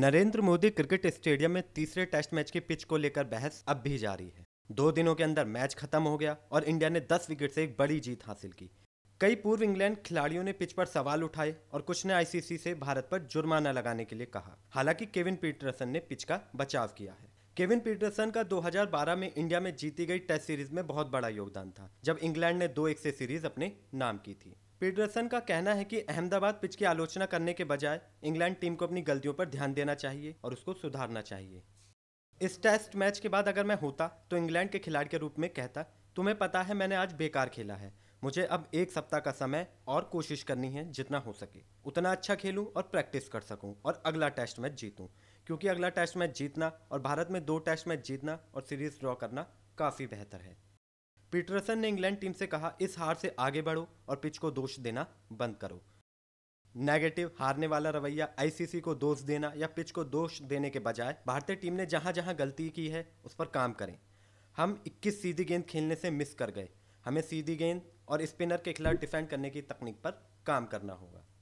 Narendra Modi cricket stadium में तीसरे test match के पिच को लेकर बहस अब भी जारी है दो दिनों के अंदर मैच खत्म हो गया और इंडिया ने 10 विकेट से एक बड़ी जीत हासिल की कई पूर्व इंग्लैंड खिलाड़ियों ने पिच पर सवाल उठाए और कुछ ने आईसीसी से भारत पर जुर्माना लगाने के लिए कहा हालांकि केविन पीटरसन ने पिच का बचाव किया है केविन पीटरसन का 2012 में इंडिया में जीती गई टेस्ट सीरीज में बहुत बड़ा योगदान था जब इंग्लैंड ने दो एक से सीरीज अपने नाम की थी पीटरसन का कहना है कि अहमदाबाद पिच की आलोचना करने के बजाय इंग्लैंड टीम को अपनी गलतियों पर ध्यान देना चाहिए और उसको सुधारना चाहिए इस टेस्ट मैच के बाद अगर मैं होता तो इंग्लैंड के खिलाड़ी के रूप में कहता तुम्हें पता है मैंने आज बेकार खेला है मुझे अब एक सप्ताह का समय और कोशिश करनी है जितना हो सके उतना अच्छा खेलूं और प्रैक्टिस कर सकूं और अगला टेस्ट मैच जीतूं क्योंकि अगला टेस्ट मैच जीतना और भारत में दो टेस्ट मैच जीतना और सीरीज ड्रॉ करना काफ़ी बेहतर है पीटरसन ने इंग्लैंड टीम से कहा इस हार से आगे बढ़ो और पिच को दोष देना बंद करो नेगेटिव हारने वाला रवैया आईसीसी को दोष देना या पिच को दोष देने के बजाय भारतीय टीम ने जहां जहां गलती की है उस पर काम करें हम 21 सीधी गेंद खेलने से मिस कर गए हमें सीधी गेंद और स्पिनर के खिलाफ डिफेंड करने की तकनीक पर काम करना होगा